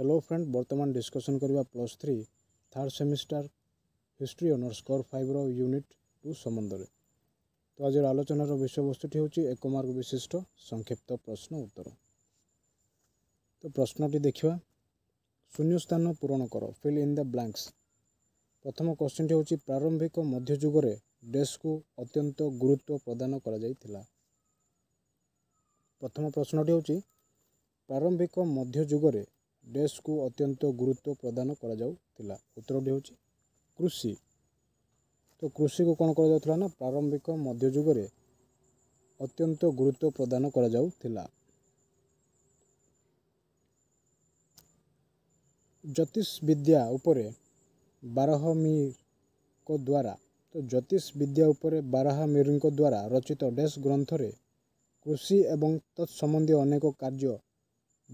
hello friend बर्तमान discussion करवा plus three third semester history honours core five unit two सम्बन्धे तो आज आलोचनार विषयवस्तुटी हूँ एक मार्क विशिष्ट संक्षिप्त प्रश्न उत्तर तो प्रश्नटी देखा शून्यस्थान पूरण कर फिल इन द ब्लांक्स ପ୍ରଥମ କୋଶ୍ଚିନ୍ଟି ହେଉଛି ପ୍ରାରମ୍ଭିକ ମଧ୍ୟଯୁଗରେ ଡେସ୍କୁ ଅତ୍ୟନ୍ତ ଗୁରୁତ୍ୱ ପ୍ରଦାନ କରାଯାଇଥିଲା ପ୍ରଥମ ପ୍ରଶ୍ନଟି ହେଉଛି ପ୍ରାରମ୍ଭିକ ମଧ୍ୟଯୁଗରେ ଡେସ୍କୁ ଅତ୍ୟନ୍ତ ଗୁରୁତ୍ୱ ପ୍ରଦାନ କରାଯାଉଥିଲା ଉତ୍ତରଟି ହେଉଛି କୃଷି ତ କୃଷିକୁ କ'ଣ କରାଯାଉଥିଲା ନା ପ୍ରାରମ୍ଭିକ ମଧ୍ୟଯୁଗରେ ଅତ୍ୟନ୍ତ ଗୁରୁତ୍ୱ ପ୍ରଦାନ କରାଯାଉଥିଲା ଜ୍ୟୋତିଷ ବିଦ୍ୟା ଉପରେ ବାରହମୀଙ୍କ ଦ୍ୱାରା ତ ଜ୍ୟୋତିଷ ବିଦ୍ୟା ଉପରେ ବାରହମୀଙ୍କ ଦ୍ୱାରା ରଚିତ ଡେସ୍ ଗ୍ରନ୍ଥରେ କୃଷି ଏବଂ ତତ୍ସମ୍ବନ୍ଧୀୟ ଅନେକ କାର୍ଯ୍ୟ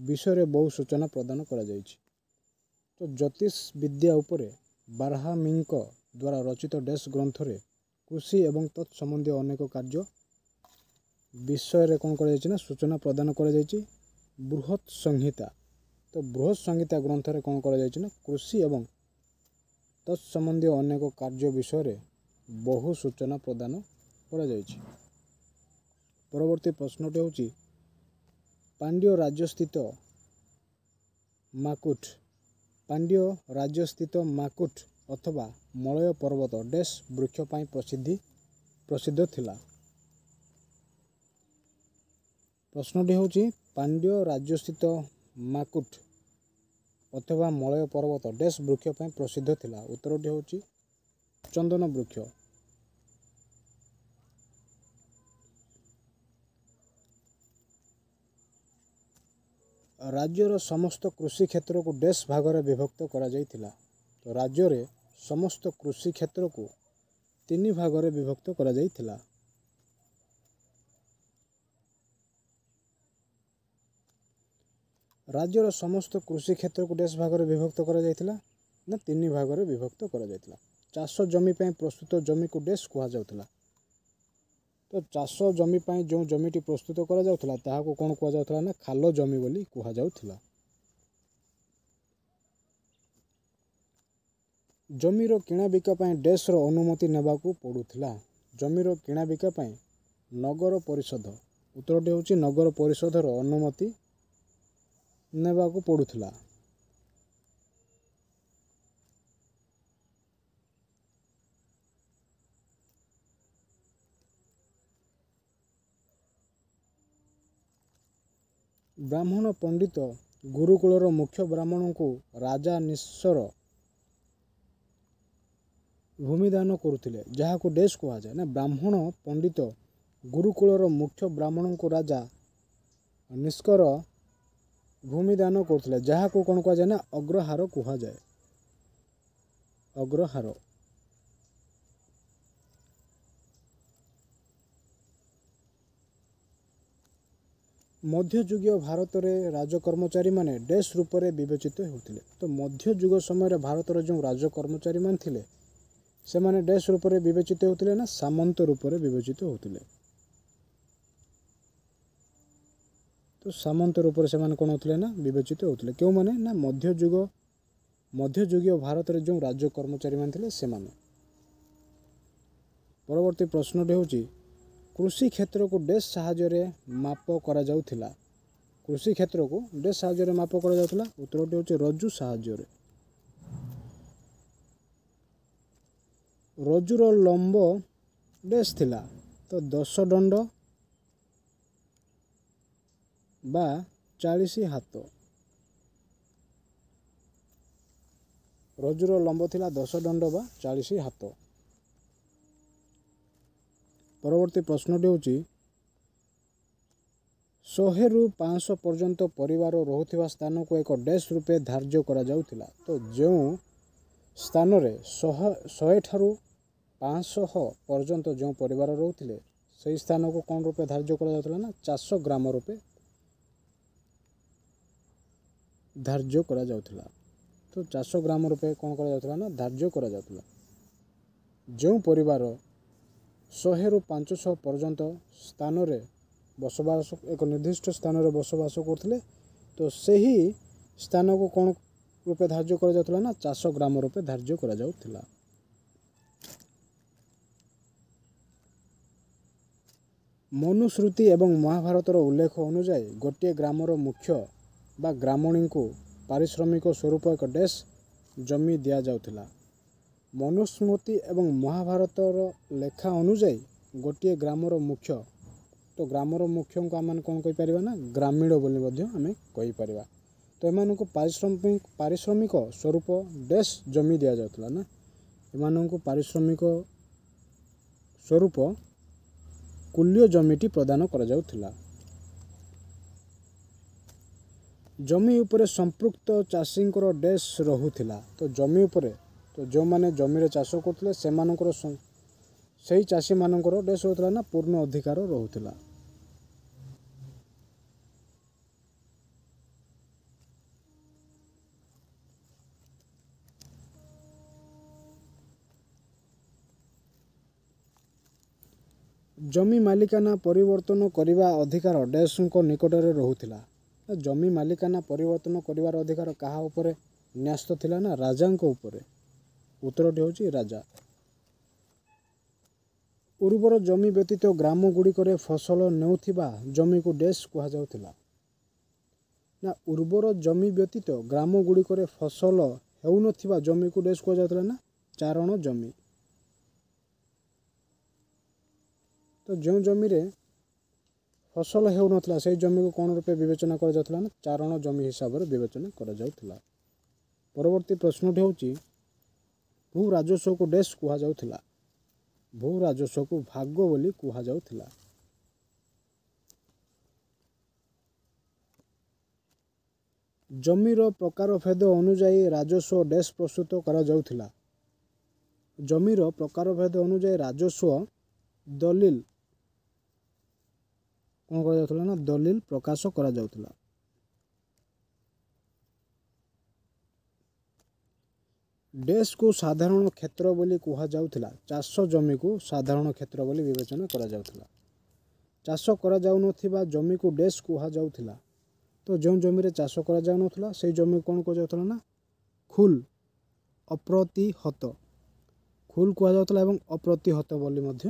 ବିଷୟରେ ବହୁ ସୂଚନା ପ୍ରଦାନ କରାଯାଇଛି ତ ଜ୍ୟୋତିଷ ବିଦ୍ୟା ଉପରେ ବାର୍ହାମିଙ୍କ ଦ୍ୱାରା ରଚିତ ଡେସ୍ ଗ୍ରନ୍ଥରେ କୃଷି ଏବଂ ତତ୍ ସମ୍ବନ୍ଧୀୟ ଅନେକ କାର୍ଯ୍ୟ ବିଷୟରେ କ'ଣ କରାଯାଇଛି ନା ସୂଚନା ପ୍ରଦାନ କରାଯାଇଛି ବୃହତ୍ ସଂହିତା ତ ବୃହତ୍ ସଂହିତା ଗ୍ରନ୍ଥରେ କ'ଣ କରାଯାଇଛି ନା କୃଷି ଏବଂ ତତ୍ ସମ୍ବନ୍ଧୀୟ ଅନେକ କାର୍ଯ୍ୟ ବିଷୟରେ ବହୁ ସୂଚନା ପ୍ରଦାନ କରାଯାଇଛି ପରବର୍ତ୍ତୀ ପ୍ରଶ୍ନଟି ହେଉଛି ପାଣ୍ଡ୍ୟ ରାଜ୍ୟସ୍ଥିତ ମାକୁଟ ପାଣ୍ଡ୍ୟ ରାଜ୍ୟସ୍ଥିତ ମାକୁଟ ଅଥବା ମଳୟ ପର୍ବତ ଡେସ୍ ବୃକ୍ଷ ପାଇଁ ପ୍ରସିଦ୍ଧି ପ୍ରସିଦ୍ଧ ଥିଲା ପ୍ରଶ୍ନଟି ହେଉଛି ପାଣ୍ଡ୍ୟ ରାଜ୍ୟସ୍ଥିତ ମାକୁଟ ଅଥବା ମଳୟ ପର୍ବତ ଡେସ୍ ବୃକ୍ଷ ପାଇଁ ପ୍ରସିଦ୍ଧ ଥିଲା ଉତ୍ତରଟି ହେଉଛି ଚନ୍ଦନ ବୃକ୍ଷ ରାଜ୍ୟର ସମସ୍ତ କୃଷି କ୍ଷେତ୍ରକୁ ଡେସ୍ ଭାଗରେ ବିଭକ୍ତ କରାଯାଇଥିଲା ତ ରାଜ୍ୟରେ ସମସ୍ତ କୃଷି କ୍ଷେତ୍ରକୁ ତିନି ଭାଗରେ ବିଭକ୍ତ କରାଯାଇଥିଲା ରାଜ୍ୟର ସମସ୍ତ କୃଷି କ୍ଷେତ୍ରକୁ ଡେସ୍ ଭାଗରେ ବିଭକ୍ତ କରାଯାଇଥିଲା ନା ତିନି ଭାଗରେ ବିଭକ୍ତ କରାଯାଇଥିଲା ଚାଷ ଜମି ପାଇଁ ପ୍ରସ୍ତୁତ ଜମିକୁ ଡେସ୍ କୁହାଯାଉଥିଲା ଚାଷ ଜମି ପାଇଁ ଯେଉଁ ଜମିଟି ପ୍ରସ୍ତୁତ କରାଯାଉଥିଲା ତାହାକୁ କ'ଣ କୁହାଯାଉଥିଲା ନା ଖାଲ ଜମି ବୋଲି କୁହାଯାଉଥିଲା ଜମିର କିଣାବିକା ପାଇଁ ଡେସ୍ର ଅନୁମତି ନେବାକୁ ପଡ଼ୁଥିଲା ଜମିର କିଣାବିକା ପାଇଁ ନଗର ପରିଷଦ ଉତ୍ତରଟି ହେଉଛି ନଗର ପରିଷଦର ଅନୁମତି ନେବାକୁ ପଡ଼ୁଥିଲା ବ୍ରାହ୍ମଣ ପଣ୍ଡିତ ଗୁରୁକୁଳର ମୁଖ୍ୟ ବ୍ରାହ୍ମଣଙ୍କୁ ରାଜା ନିଶ୍ୱର ଭୂମିଦାନ କରୁଥିଲେ ଯାହାକୁ ଡେସ୍ କୁହାଯାଏ ନା ବ୍ରାହ୍ମଣ ପଣ୍ଡିତ ଗୁରୁକୁଳର ମୁଖ୍ୟ ବ୍ରାହ୍ମଣଙ୍କୁ ରାଜା ନିଷ୍କର ଭୂମିଦାନ କରୁଥିଲେ ଯାହାକୁ କ'ଣ କୁହାଯାଏ ନା ଅଗ୍ରହାର କୁହାଯାଏ ଅଗ୍ରହାର ମଧ୍ୟଯୁଗୀୟ ଭାରତରେ ରାଜକର୍ମଚାରୀମାନେ ଡେସ୍ ରୂପରେ ବିବେଚିତ ହେଉଥିଲେ ତ ମଧ୍ୟଯୁଗ ସମୟରେ ଭାରତର ଯେଉଁ ରାଜକର୍ମଚାରୀମାନେ ଥିଲେ ସେମାନେ ଡେସ୍ ରୂପରେ ବିବେଚିତ ହେଉଥିଲେ ନା ସାମନ୍ତ ରୂପରେ ବିବେଚିତ ହେଉଥିଲେ ତ ସାମନ୍ତ ରୂପରେ ସେମାନେ କ'ଣ ହେଉଥିଲେ ନା ବିବେଚିତ ହେଉଥିଲେ କେଉଁମାନେ ନା ମଧ୍ୟଯୁଗ ମଧ୍ୟଯୁଗୀୟ ଭାରତରେ ଯେଉଁ ରାଜ୍ୟ କର୍ମଚାରୀମାନେ ଥିଲେ ସେମାନେ ପରବର୍ତ୍ତୀ ପ୍ରଶ୍ନଟି ହେଉଛି କୃଷି କ୍ଷେତ୍ରକୁ ଡେସ୍ ସାହାଯ୍ୟରେ ମାପ କରାଯାଉଥିଲା କୃଷି କ୍ଷେତ୍ରକୁ ଡେସ୍ ସାହାଯ୍ୟରେ ମାପ କରାଯାଉଥିଲା ଉତ୍ତରଟି ହେଉଛି ରଜୁ ସାହାଯ୍ୟରେ ରଜୁର ଲମ୍ବ ଡେସ୍ ଥିଲା ତ ଦଶ ଦଣ୍ଡ ବା ଚାଳିଶ ହାତ ରଜୁର ଲମ୍ବ ଥିଲା ଦଶ ଦଣ୍ଡ ବା ଚାଳିଶ ହାତ ପରବର୍ତ୍ତୀ ପ୍ରଶ୍ନଟି ହେଉଛି ଶହେରୁ ପାଞ୍ଚଶହ ପର୍ଯ୍ୟନ୍ତ ପରିବାର ରହୁଥିବା ସ୍ଥାନକୁ ଏକ ଡେସ୍କ ରୂପେ ଧାର୍ଯ୍ୟ କରାଯାଉଥିଲା ତ ଯେଉଁ ସ୍ଥାନରେ ଶହ ଶହେଠାରୁ ପାଞ୍ଚଶହ ପର୍ଯ୍ୟନ୍ତ ଯେଉଁ ପରିବାର ରହୁଥିଲେ ସେହି ସ୍ଥାନକୁ କ'ଣ ରୂପେ ଧାର୍ଯ୍ୟ କରାଯାଉଥିଲା ନା ଚାଷ ଗ୍ରାମ ରୂପେ ଧାର୍ଯ୍ୟ କରାଯାଉଥିଲା ତ ଚାଷ ଗ୍ରାମ ରୂପେ କ'ଣ କରାଯାଉଥିଲା ନା ଧାର୍ଯ୍ୟ କରାଯାଉଥିଲା ଯେଉଁ ପରିବାର ଶହେରୁ ପାଞ୍ଚଶହ ପର୍ଯ୍ୟନ୍ତ ସ୍ଥାନରେ ବସବାସ ଏକ ନିର୍ଦ୍ଦିଷ୍ଟ ସ୍ଥାନରେ ବସବାସ କରୁଥିଲେ ତ ସେହି ସ୍ଥାନକୁ କ'ଣ ରୂପେ ଧାର୍ଯ୍ୟ କରାଯାଉଥିଲା ନା ଚାଷ ଗ୍ରାମ ରୂପେ ଧାର୍ଯ୍ୟ କରାଯାଉଥିଲା ମନୁସ୍ମୃତି ଏବଂ ମହାଭାରତର ଉଲ୍ଲେଖ ଅନୁଯାୟୀ ଗୋଟିଏ ଗ୍ରାମର ମୁଖ୍ୟ ବା ଗ୍ରାମଣୀଙ୍କୁ ପାରିଶ୍ରମିକ ସ୍ୱରୂପ ଏକ ଡେସ୍ ଜମି ଦିଆଯାଉଥିଲା ମନୁସ୍ମୃତି ଏବଂ ମହାଭାରତର ଲେଖା ଅନୁଯାୟୀ ଗୋଟିଏ ଗ୍ରାମର ମୁଖ୍ୟ ତ ଗ୍ରାମର ମୁଖ୍ୟଙ୍କୁ ଆମେ କ'ଣ କହିପାରିବା ନା ଗ୍ରାମୀଣ ବୋଲି ମଧ୍ୟ ଆମେ କହିପାରିବା ତ ଏମାନଙ୍କୁ ପାରିଶ୍ରମିକ ପାରିଶ୍ରମିକ ସ୍ୱରୂପ ଡେସ୍ ଜମି ଦିଆଯାଉଥିଲା ନା ଏମାନଙ୍କୁ ପାରିଶ୍ରମିକ ସ୍ୱରୂପ କୁଲ୍ୟ ଜମିଟି ପ୍ରଦାନ କରାଯାଉଥିଲା ଜମି ଉପରେ ସମ୍ପୃକ୍ତ ଚାଷୀଙ୍କର ଡେସ୍ ରହୁଥିଲା ତ ଜମି ଉପରେ ତ ଯେଉଁମାନେ ଜମିରେ ଚାଷ କରୁଥିଲେ ସେମାନଙ୍କର ସେଇ ଚାଷୀମାନଙ୍କର ଡେସ୍ ହେଉଥିଲା ନା ପୂର୍ଣ୍ଣ ଅଧିକାର ରହୁଥିଲା ଜମି ମାଲିକାନା ପରିବର୍ତ୍ତନ କରିବା ଅଧିକାର ଡେସ୍ଙ୍କ ନିକଟରେ ରହୁଥିଲା ଜମି ମାଲିକାନା ପରିବର୍ତ୍ତନ କରିବାର ଅଧିକାର କାହା ଉପରେ ନ୍ୟସ୍ତ ଥିଲା ନା ରାଜାଙ୍କ ଉପରେ ଉତ୍ତରଟି ହେଉଛି ରାଜା ଉର୍ବର ଜମି ବ୍ୟତୀତ ଗ୍ରାମଗୁଡ଼ିକରେ ଫସଲ ନେଉଥିବା ଜମିକୁ ଡେସ୍ କୁହାଯାଉଥିଲା ନା ଉର୍ବର ଜମି ବ୍ୟତୀତ ଗ୍ରାମଗୁଡ଼ିକରେ ଫସଲ ହେଉନଥିବା ଜମିକୁ ଡେସ୍ କୁହାଯାଉଥିଲା ନା ଚାରଣ ଜମି ତ ଯେଉଁ ଜମିରେ ଫସଲ ହେଉନଥିଲା ସେଇ ଜମିକୁ କ'ଣ ରୂପେ ବିବେଚନା କରାଯାଉଥିଲା ନା ଚାରଣ ଜମି ହିସାବରେ ବିବେଚନା କରାଯାଉଥିଲା ପରବର୍ତ୍ତୀ ପ୍ରଶ୍ନଟି ହେଉଛି ଭୂ ରାଜସ୍ୱକୁ ଡେସ୍ କୁହାଯାଉଥିଲା ଭୂ ରାଜସ୍ୱକୁ ଭାଗ ବୋଲି କୁହାଯାଉଥିଲା ଜମିର ପ୍ରକାରଭେଦ ଅନୁଯାୟୀ ରାଜସ୍ୱ ଡେସ୍ ପ୍ରସ୍ତୁତ କରାଯାଉଥିଲା ଜମିର ପ୍ରକାରଭେଦ ଅନୁଯାୟୀ ରାଜସ୍ୱ ଦଲିଲ କ'ଣ କରାଯାଉଥିଲା ନା ଦଲିଲ ପ୍ରକାଶ କରାଯାଉଥିଲା ଡେସ୍କୁ ସାଧାରଣ କ୍ଷେତ୍ର ବୋଲି କୁହାଯାଉଥିଲା ଚାଷ ଜମିକୁ ସାଧାରଣ କ୍ଷେତ୍ର ବୋଲି ବିବେଚନା କରାଯାଉଥିଲା ଚାଷ କରାଯାଉନଥିବା ଜମିକୁ ଡେସ୍ କୁହାଯାଉଥିଲା ତ ଯେଉଁ ଜମିରେ ଚାଷ କରାଯାଉନଥିଲା ସେଇ ଜମିକୁ କ'ଣ କୁହାଯାଉଥିଲା ନା ଖୁଲ୍ ଅପ୍ରତିହତ ଖୁଲ୍ କୁହାଯାଉଥିଲା ଏବଂ ଅପ୍ରତିହତ ବୋଲି ମଧ୍ୟ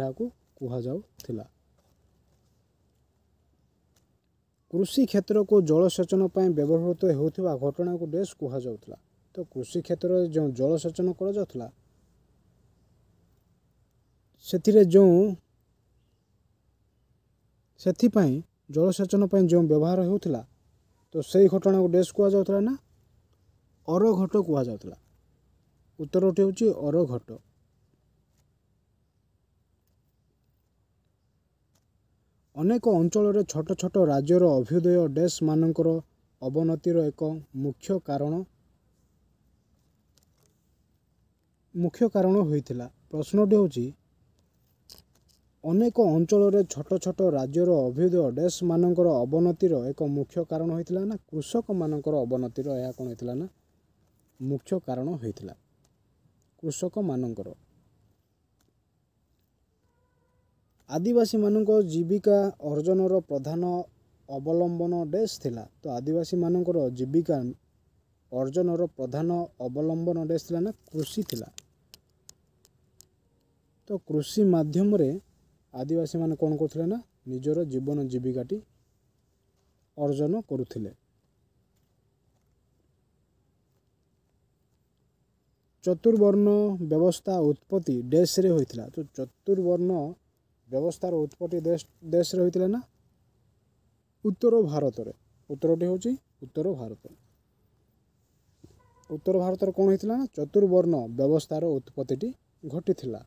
ଏହାକୁ କୁହାଯାଉଥିଲା କୃଷି କ୍ଷେତ୍ରକୁ ଜଳସେଚନ ପାଇଁ ବ୍ୟବହୃତ ହେଉଥିବା ଘଟଣାକୁ ଡେସ୍ କୁହାଯାଉଥିଲା ତ କୃଷି କ୍ଷେତ୍ରରେ ଯେଉଁ ଜଳସେଚନ କରାଯାଉଥିଲା ସେଥିରେ ଯେଉଁ ସେଥିପାଇଁ ଜଳସେଚନ ପାଇଁ ଯେଉଁ ବ୍ୟବହାର ହେଉଥିଲା ତ ସେଇ ଘଟଣାକୁ ଡେସ୍ କୁହାଯାଉଥିଲା ନା ଅରଘଟ କୁହାଯାଉଥିଲା ଉତ୍ତରଟି ହେଉଛି ଅରଘଟ ଅନେକ ଅଞ୍ଚଳରେ ଛୋଟ ଛୋଟ ରାଜ୍ୟର ଅଭ୍ୟୁଦୟ ଡେସ୍ ମାନଙ୍କର ଅବନତିର ଏକ ମୁଖ୍ୟ କାରଣ ମୁଖ୍ୟ କାରଣ ହୋଇଥିଲା ପ୍ରଶ୍ନଟି ହେଉଛି ଅନେକ ଅଞ୍ଚଳରେ ଛୋଟ ଛୋଟ ରାଜ୍ୟର ଅଭ୍ୟୁଦୟ ଡେସ୍ମାନଙ୍କର ଅବନତିର ଏକ ମୁଖ୍ୟ କାରଣ ହୋଇଥିଲା ନା କୃଷକମାନଙ୍କର ଅବନତିର ଏହା କ'ଣ ହୋଇଥିଲା ନା ମୁଖ୍ୟ କାରଣ ହୋଇଥିଲା କୃଷକମାନଙ୍କର ଆଦିବାସୀମାନଙ୍କ ଜୀବିକା ଅର୍ଜନର ପ୍ରଧାନ ଅବଲମ୍ବନ ଡେସ୍ ଥିଲା ତ ଆଦିବାସୀମାନଙ୍କର ଜୀବିକା ଅର୍ଜନର ପ୍ରଧାନ ଅବଲମ୍ବନ ଡେସ୍ ଥିଲା ନା କୃଷି ଥିଲା ତ କୃଷି ମାଧ୍ୟମରେ ଆଦିବାସୀମାନେ କ'ଣ କରୁଥିଲେ ନା ନିଜର ଜୀବନ ଜୀବିକାଟି ଅର୍ଜନ କରୁଥିଲେ ଚତୁର୍ବର୍ଣ୍ଣ ବ୍ୟବସ୍ଥା ଉତ୍ପତ୍ତି ଡେସ୍ରେ ହୋଇଥିଲା ତ ଚତୁର୍ବର୍ଣ୍ଣ ବ୍ୟବସ୍ଥାର ଉତ୍ପତ୍ତି ଦେଶରେ ହୋଇଥିଲା ନା ଉତ୍ତର ଭାରତରେ ଉତ୍ତରଟି ହେଉଛି ଉତ୍ତର ଭାରତ ଉତ୍ତର ଭାରତରେ କ'ଣ ହୋଇଥିଲା ନା ଚତୁର୍ବର୍ଣ୍ଣ ବ୍ୟବସ୍ଥାର ଉତ୍ପତ୍ତିଟି ଘଟିଥିଲା